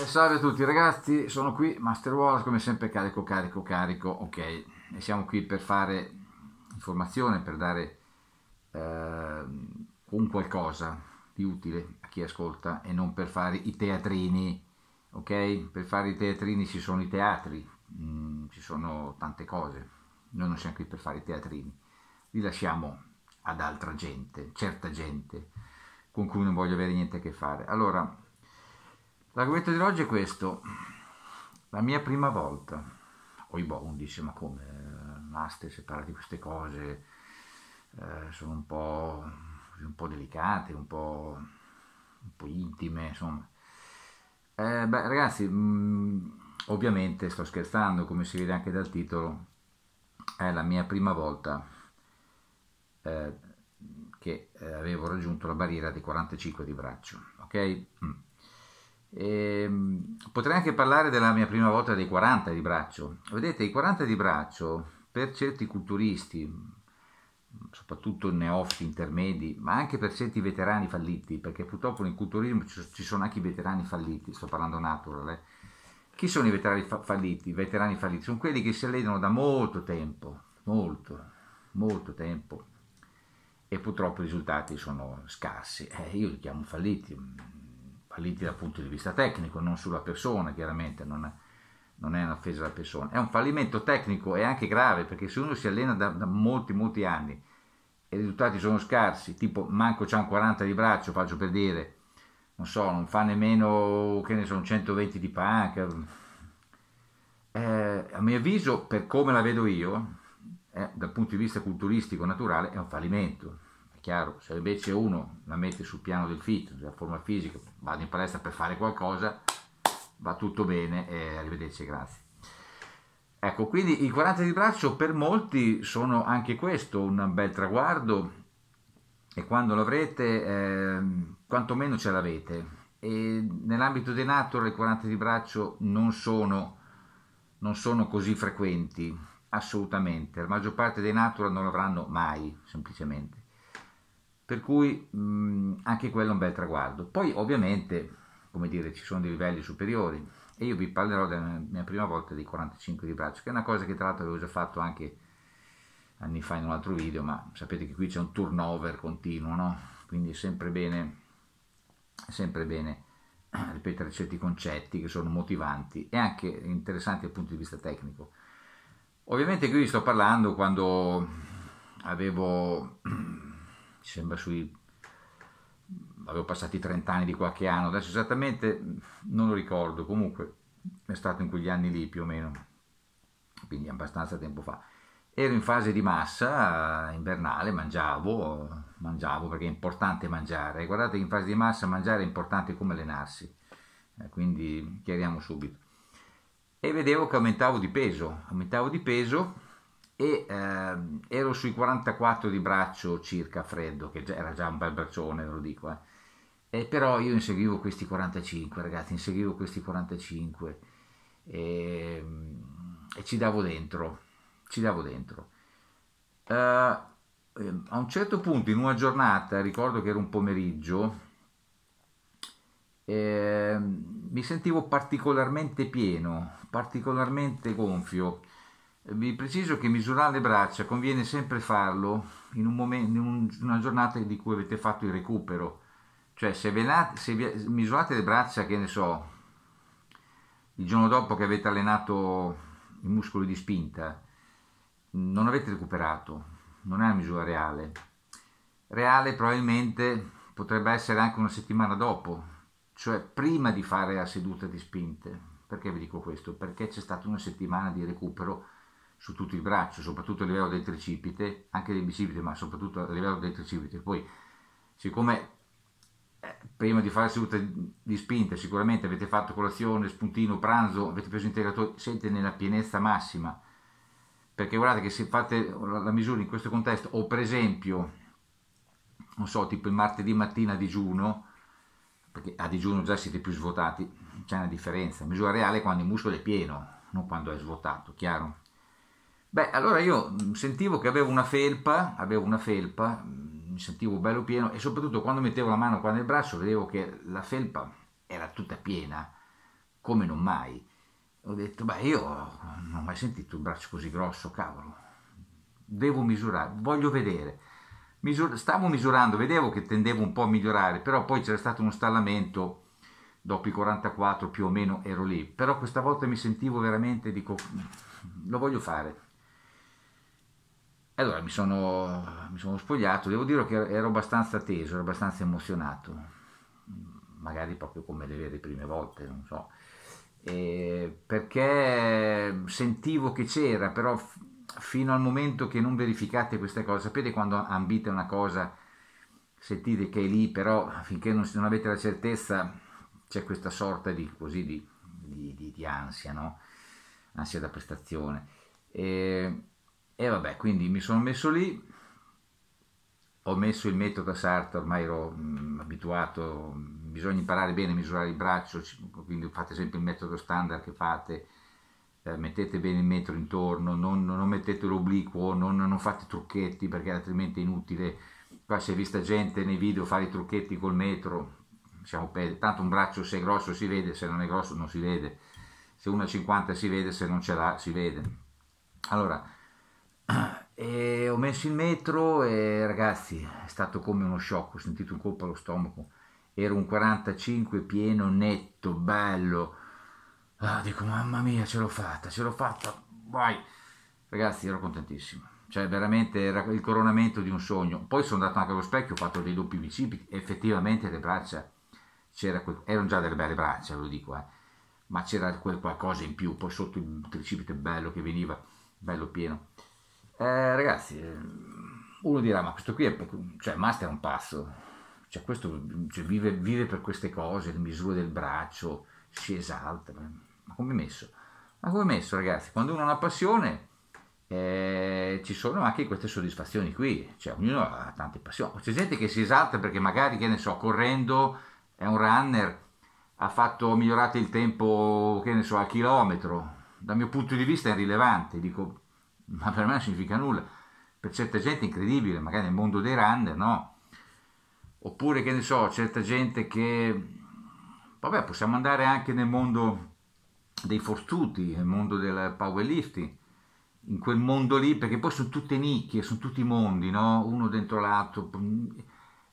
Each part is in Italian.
E salve a tutti ragazzi, sono qui Master Wallace, come sempre carico, carico, carico, ok. E siamo qui per fare informazione, per dare eh, un qualcosa di utile a chi ascolta e non per fare i teatrini, ok? Per fare i teatrini ci sono i teatri, mm, ci sono tante cose, noi non siamo qui per fare i teatrini, li lasciamo ad altra gente, certa gente con cui non voglio avere niente a che fare. Allora, L'argomento di oggi è questo, la mia prima volta. Oibò, boh, un dice, ma come, Master, se parla di queste cose eh, sono un po', un po', delicate, un po', un po intime, insomma. Eh, beh, ragazzi, mh, mm, ovviamente sto scherzando, come si vede anche dal titolo, è la mia prima volta eh, che eh, avevo raggiunto la barriera dei 45 di braccio, ok? Mm. E ehm, potrei anche parlare della mia prima volta dei 40 di braccio. Vedete, i 40 di braccio per certi culturisti, soprattutto neofiti intermedi, ma anche per certi veterani falliti, perché purtroppo nel culturismo ci sono anche i veterani falliti, sto parlando natural. Eh. Chi sono i veterani fa- falliti? I veterani falliti sono quelli che si allenano da molto tempo, molto, molto tempo, e purtroppo i risultati sono scarsi. Eh, io li chiamo falliti, liti dal punto di vista tecnico, non sulla persona, chiaramente non è, non è un'offesa alla persona. È un fallimento tecnico e anche grave, perché se uno si allena da, da molti, molti anni e i risultati sono scarsi, tipo manco c'ha un 40 di braccio, faccio per dire, non so, non fa nemmeno, che ne so, un 120 di panca, eh, a mio avviso, per come la vedo io, eh, dal punto di vista culturistico naturale, è un fallimento chiaro, se invece uno la mette sul piano del fit, della forma fisica, vado in palestra per fare qualcosa, va tutto bene e arrivederci, grazie. Ecco, quindi i 40 di braccio per molti sono anche questo un bel traguardo e quando l'avrete, eh, quantomeno ce l'avete. E nell'ambito dei Natura i 40 di braccio non sono, non sono così frequenti, assolutamente. La maggior parte dei Natura non l'avranno mai, semplicemente. Per cui mh, anche quello è un bel traguardo. Poi ovviamente, come dire, ci sono dei livelli superiori e io vi parlerò della mia prima volta dei 45 di braccio, che è una cosa che tra l'altro avevo già fatto anche anni fa in un altro video, ma sapete che qui c'è un turnover continuo, no? Quindi è sempre bene, è sempre bene eh, ripetere certi concetti che sono motivanti e anche interessanti dal punto di vista tecnico. Ovviamente qui vi sto parlando quando avevo ci sembra sui... avevo passati 30 anni di qualche anno, adesso esattamente non lo ricordo, comunque è stato in quegli anni lì più o meno, quindi abbastanza tempo fa. Ero in fase di massa eh, invernale, mangiavo, mangiavo perché è importante mangiare. Guardate che in fase di massa mangiare è importante come allenarsi, eh, quindi chiariamo subito. E vedevo che aumentavo di peso, aumentavo di peso e eh, ero sui 44 di braccio circa freddo, che era già un bel braccione, ve lo dico, eh. E però io inseguivo questi 45, ragazzi, inseguivo questi 45 e, ehm, e ci davo dentro, ci davo dentro. Uh, a un certo punto in una giornata, ricordo che era un pomeriggio, eh, mi sentivo particolarmente pieno, particolarmente gonfio vi preciso che misurare le braccia conviene sempre farlo in, un momento, in una giornata di cui avete fatto il recupero. Cioè, se, venate, se vi, misurate le braccia, che ne so, il giorno dopo che avete allenato i muscoli di spinta, non avete recuperato, non è una misura reale. Reale probabilmente potrebbe essere anche una settimana dopo, cioè prima di fare la seduta di spinte. Perché vi dico questo? Perché c'è stata una settimana di recupero su tutto il braccio, soprattutto a livello del tricipite, anche del bicipite, ma soprattutto a livello del tricipite. Poi, siccome eh, prima di fare la seduta di spinta sicuramente avete fatto colazione, spuntino, pranzo, avete preso integratore, siete nella pienezza massima, perché guardate che se fate la misura in questo contesto, o per esempio, non so, tipo il martedì mattina a digiuno, perché a digiuno già siete più svuotati, c'è una differenza, misura reale è quando il muscolo è pieno, non quando è svuotato, chiaro? Beh, allora io mm, sentivo che avevo una felpa, avevo una felpa, mm, mi sentivo bello pieno e soprattutto quando mettevo la mano qua nel braccio vedevo che la felpa era tutta piena, come non mai. Ho detto, beh, io non ho mai sentito un braccio così grosso, cavolo. Devo misurare, voglio vedere. Misur- stavo misurando, vedevo che tendevo un po' a migliorare, però poi c'era stato uno stallamento dopo i 44 più o meno ero lì, però questa volta mi sentivo veramente, dico, mm, lo voglio fare. Allora mi sono, mi sono spogliato, devo dire che ero abbastanza teso, ero abbastanza emozionato, magari proprio come le vere prime volte, non so, e perché sentivo che c'era, però f- fino al momento che non verificate queste cose, sapete quando ambite una cosa, sentite che è lì, però finché non, non avete la certezza c'è questa sorta di, così, di, di, di ansia, no? ansia da prestazione. E e vabbè, quindi mi sono messo lì, ho messo il metodo da sarta, ormai ero mh, mm, abituato, bisogna imparare bene a misurare il braccio, quindi fate sempre il metodo standard che fate, eh, mettete bene il metro intorno, non, non mettete l'obliquo, non, non fate trucchetti perché altrimenti è inutile. Qua si è vista gente nei video fare i trucchetti col metro, siamo per, tanto un braccio se è grosso si vede, se non è grosso non si vede, se 1,50 si vede, se non ce l'ha si vede. Allora, Ah, e ho messo il metro e ragazzi è stato come uno shock, ho sentito un colpo allo stomaco, era un 45 pieno, netto, bello, ah, dico mamma mia ce l'ho fatta, ce l'ho fatta, vai, ragazzi ero contentissimo, cioè veramente era il coronamento di un sogno, poi sono andato anche allo specchio, ho fatto dei doppi bicipiti, effettivamente le braccia quel... erano già delle belle braccia, lo dico, eh. ma c'era quel qualcosa in più, poi sotto il tricipite bello che veniva, bello pieno eh, ragazzi, uno dirà, ma questo qui è, cioè, Master è un passo, cioè questo cioè, vive, vive, per queste cose, le misure del braccio, si esalta, ma come messo? Ma come messo ragazzi? Quando uno ha una passione eh, ci sono anche queste soddisfazioni qui, cioè ognuno ha tante passioni, c'è gente che si esalta perché magari, che ne so, correndo è un runner, ha fatto migliorato il tempo, che ne so, al chilometro, dal mio punto di vista è rilevante, dico ma per me non significa nulla. Per certa gente è incredibile, magari nel mondo dei runner, no? Oppure, che ne so, certa gente che... Vabbè, possiamo andare anche nel mondo dei forzuti, nel mondo del powerlifting, in quel mondo lì, perché poi sono tutte nicchie, sono tutti mondi, no? Uno dentro l'altro.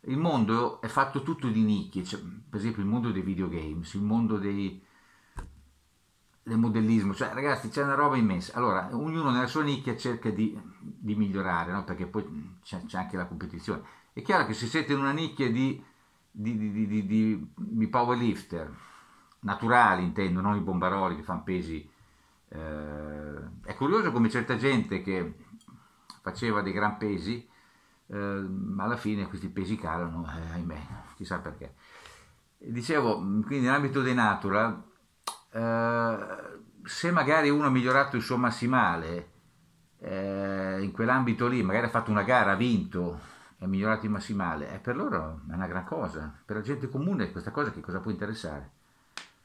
Il mondo è fatto tutto di nicchie, cioè, per esempio il mondo dei videogames, il mondo dei del modellismo, cioè ragazzi c'è una roba immensa, allora ognuno nella sua nicchia cerca di, di migliorare, no? perché poi c'è, anche la competizione. È chiaro che se siete in una nicchia di, di, di, di powerlifter, naturali intendo, non i bombaroli che fanno pesi, eh, è curioso come certa gente che faceva dei gran pesi, eh, alla fine questi pesi calano, eh, ahimè, chissà perché. Dicevo, quindi nell'ambito dei natural eh, se magari uno ha migliorato il suo massimale eh, in quell'ambito lì, magari ha fatto una gara, ha vinto, e ha migliorato il massimale, eh, per loro è una gran cosa, per la gente comune questa cosa che cosa può interessare?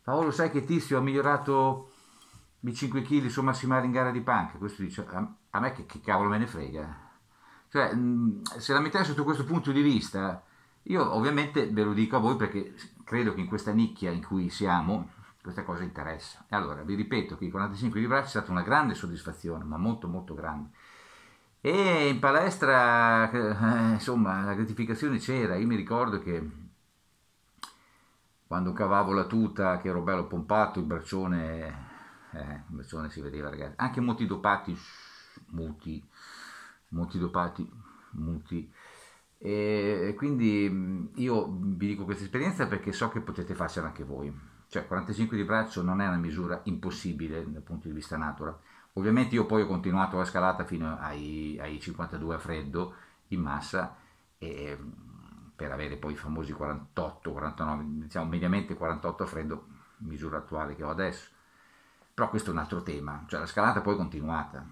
Paolo sai che Tizio ha migliorato i 5 kg il suo massimale in gara di punk? questo dice a, a me che, che, cavolo me ne frega. Cioè, se la mettiamo sotto questo punto di vista, io ovviamente ve lo dico a voi perché credo che in questa nicchia in cui siamo, questa cosa interessa. E allora vi ripeto che i 45 di braccio è stata una grande soddisfazione, ma molto molto grande. E in palestra, eh, insomma, la gratificazione c'era. Io mi ricordo che quando cavavo la tuta, che ero bello pompato, il braccione, eh, il braccione si vedeva, ragazzi. Anche molti dopati, muti, molti dopati, muti. E quindi mm, io vi dico questa esperienza perché so che potete farcela anche voi. Cioè 45 di braccio non è una misura impossibile dal punto di vista natura. Ovviamente io poi ho continuato la scalata fino ai, ai 52 a freddo in massa e, ehm, per avere poi i famosi 48, 49, diciamo mediamente 48 a freddo, misura attuale che ho adesso. Però questo è un altro tema, cioè la scalata poi è continuata.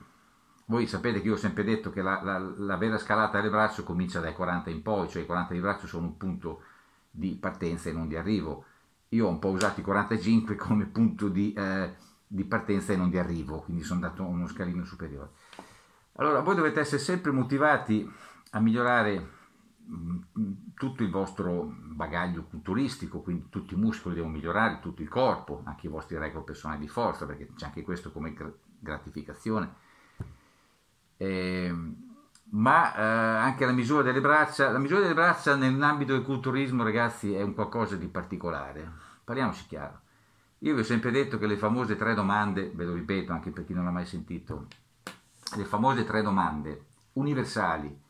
Voi sapete che io ho sempre detto che la, la, la vera scalata alle braccio comincia dai 40 in poi, cioè i 40 di braccio sono un punto di partenza e non di arrivo io ho un po' usato i 45 come punto di, eh, di partenza e non di arrivo, quindi sono andato uno scalino superiore. Allora, voi dovete essere sempre motivati a migliorare mm, mm, tutto il vostro bagaglio culturistico, quindi tutti i muscoli devono migliorare, tutto il corpo, anche i vostri record personali di forza, perché c'è anche questo come gratificazione. Ehm ma eh, anche la misura delle braccia. La misura delle braccia nell'ambito del culturismo, ragazzi, è un qualcosa di particolare. Parliamoci chiaro. Io vi ho sempre detto che le famose tre domande, ve lo ripeto anche per chi non l'ha mai sentito, le famose tre domande universali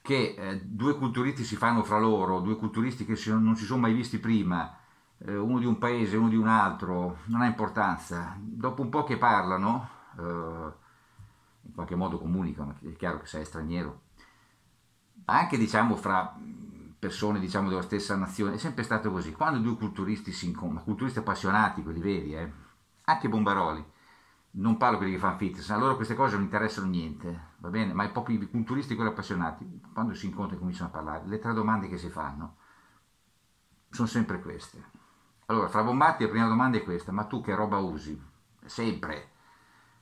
che eh, due culturisti si fanno fra loro, due culturisti che si, non si sono mai visti prima, eh, uno di un paese, uno di un altro, non ha importanza. Dopo un po' che parlano, eh, in qualche modo comunicano, è chiaro che sei straniero, anche diciamo fra persone diciamo, della stessa nazione, è sempre stato così, quando due culturisti si incontrano, culturisti appassionati, quelli veri, eh, anche Bombaroli, non parlo quelli che fanno fitness, a loro queste cose non interessano niente, va bene, ma i i culturisti, quelli appassionati, quando si incontrano e cominciano a parlare, le tre domande che si fanno sono sempre queste. Allora, fra Bombatti la prima domanda è questa, ma tu che roba usi? Sempre,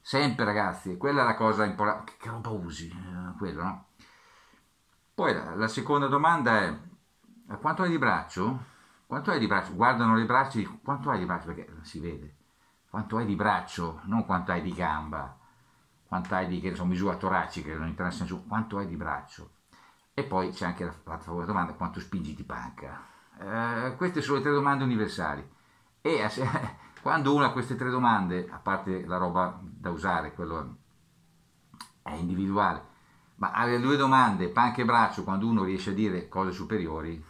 Sempre ragazzi, quella è la cosa importante. Che roba usi? Eh, quello, no? Poi la, la seconda domanda è, quanto hai di braccio? Quanto hai di braccio? Guardano le braccia e dicono, quanto hai di braccio? Perché si vede. Quanto hai di braccio, non quanto hai di gamba. Quanto hai di, che sono misura toracica, non interessa nessuno. Quanto hai di braccio? E poi c'è anche la, la, la domanda, quanto spingi di panca? Eh, queste sono le tre domande universali. E... Eh, quando uno ha queste tre domande, a parte la roba da usare, quello è individuale, ma ha le due domande, panche e braccio, quando uno riesce a dire cose superiori,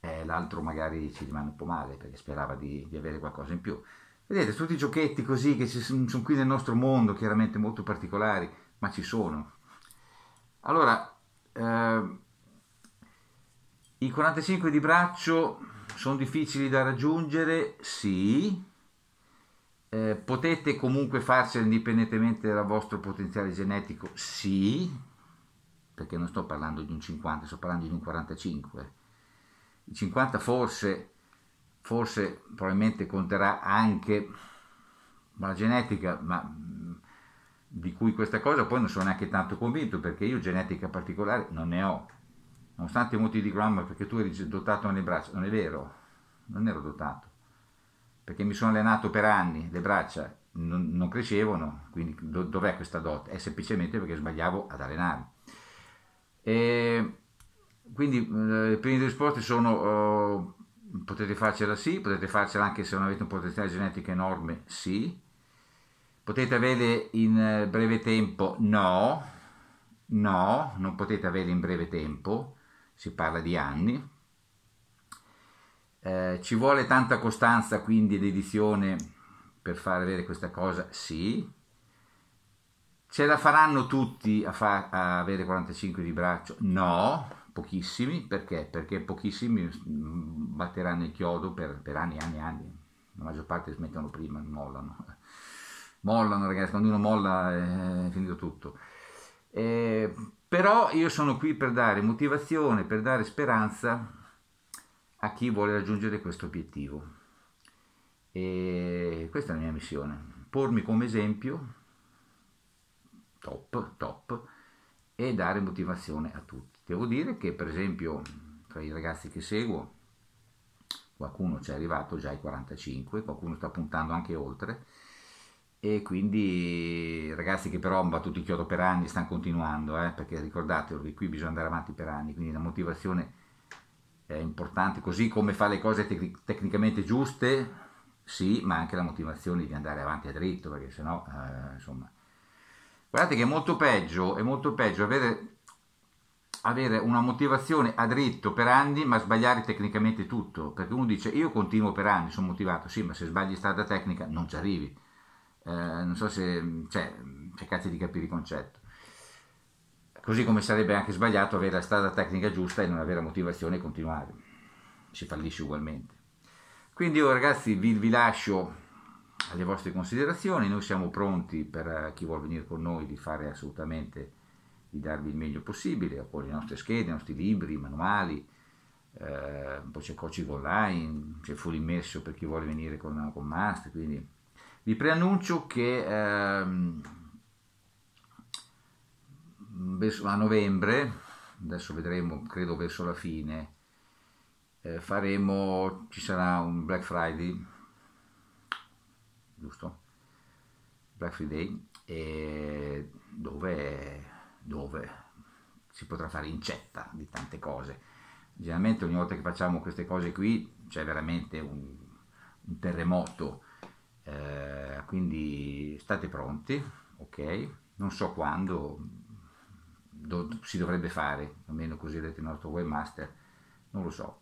eh, l'altro magari ci rimane un po' male perché sperava di, di avere qualcosa in più. Vedete, tutti i giochetti così che ci sono, sono qui nel nostro mondo, chiaramente molto particolari, ma ci sono. Allora, eh, i 45 di braccio sono difficili da raggiungere? Sì. Eh, potete comunque farcela indipendentemente dal vostro potenziale genetico? Sì. Perché non sto parlando di un 50, sto parlando di un 45. Il 50 forse, forse probabilmente conterà anche la genetica, ma di cui questa cosa poi non sono neanche tanto convinto perché io genetica particolare non ne ho nonostante i molti dicono, ah, perché tu eri dotato nelle braccia, non è vero, non ero dotato, perché mi sono allenato per anni, le braccia non, non crescevano, quindi do, dov'è questa dote? È semplicemente perché sbagliavo ad allenarmi. E quindi eh, le prime risposte sono eh, potete farcela sì, potete farcela anche se non avete un potenziale genetico enorme sì, potete avere in eh, breve tempo no, no, non potete avere in breve tempo, si parla di anni. Eh, ci vuole tanta costanza quindi l'edizione per far avere questa cosa? Sì. Ce la faranno tutti a, fa a avere 45 di braccio? No, pochissimi. Perché? Perché pochissimi mm, batteranno il chiodo per, per anni e anni e anni. La maggior parte smettono prima, mollano. Mollano ragazzi, quando uno molla eh, è finito tutto. Eh, però io sono qui per dare motivazione, per dare speranza a chi vuole raggiungere questo obiettivo. E questa è la mia missione, pormi come esempio, top, top, e dare motivazione a tutti. Devo dire che per esempio tra i ragazzi che seguo, qualcuno ci è arrivato già ai 45, qualcuno sta puntando anche oltre, e quindi ragazzi che però hanno battuto il chiodo per anni stanno continuando eh, perché ricordatevi che qui bisogna andare avanti per anni quindi la motivazione è importante così come fa le cose tec tecnicamente giuste sì ma anche la motivazione di andare avanti a dritto perché sennò eh, insomma guardate che è molto peggio è molto peggio avere, avere una motivazione a dritto per anni ma sbagliare tecnicamente tutto perché uno dice io continuo per anni sono motivato sì ma se sbagli strada tecnica non ci arrivi eh, non so se cioè, cercate di capire il concetto così come sarebbe anche sbagliato avere la strada tecnica giusta e non avere motivazione e continuare si fallisce ugualmente quindi io ragazzi vi, vi lascio alle vostre considerazioni noi siamo pronti per eh, chi vuole venire con noi di fare assolutamente di darvi il meglio possibile con le nostre schede, i nostri libri, i manuali eh, poi c'è coaching online c'è full immerso per chi vuole venire con, con master quindi vi preannuncio che ehm, a novembre, adesso vedremo, credo verso la fine, eh, faremo, ci sarà un Black Friday, giusto? Black Friday, e dove, dove si potrà fare incetta di tante cose. Generalmente ogni volta che facciamo queste cose qui c'è veramente un, un terremoto eh, quindi state pronti, ok? Non so quando do, si dovrebbe fare, almeno così ha detto il nostro webmaster, non lo so,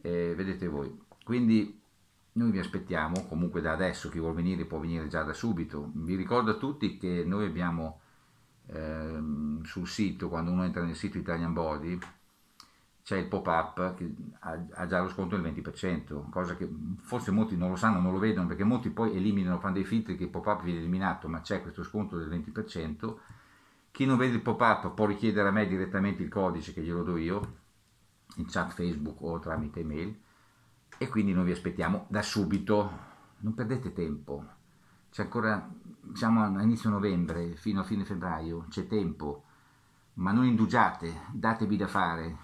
eh, vedete voi. Quindi noi vi aspettiamo comunque da adesso, chi vuol venire può venire già da subito. Vi ricordo a tutti che noi abbiamo ehm, sul sito, quando uno entra nel sito Italian Body, c'è il pop-up che ha, già lo sconto del 20%, cosa che forse molti non lo sanno, non lo vedono, perché molti poi eliminano, fanno dei filtri che il pop-up viene eliminato, ma c'è questo sconto del 20%. Chi non vede il pop-up può richiedere a me direttamente il codice che glielo do io, in chat Facebook o tramite email, e quindi noi vi aspettiamo da subito, non perdete tempo, c'è ancora, siamo a inizio novembre, fino a fine febbraio, c'è tempo, ma non indugiate, datevi da fare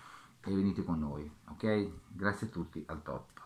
e venite con noi ok grazie a tutti al top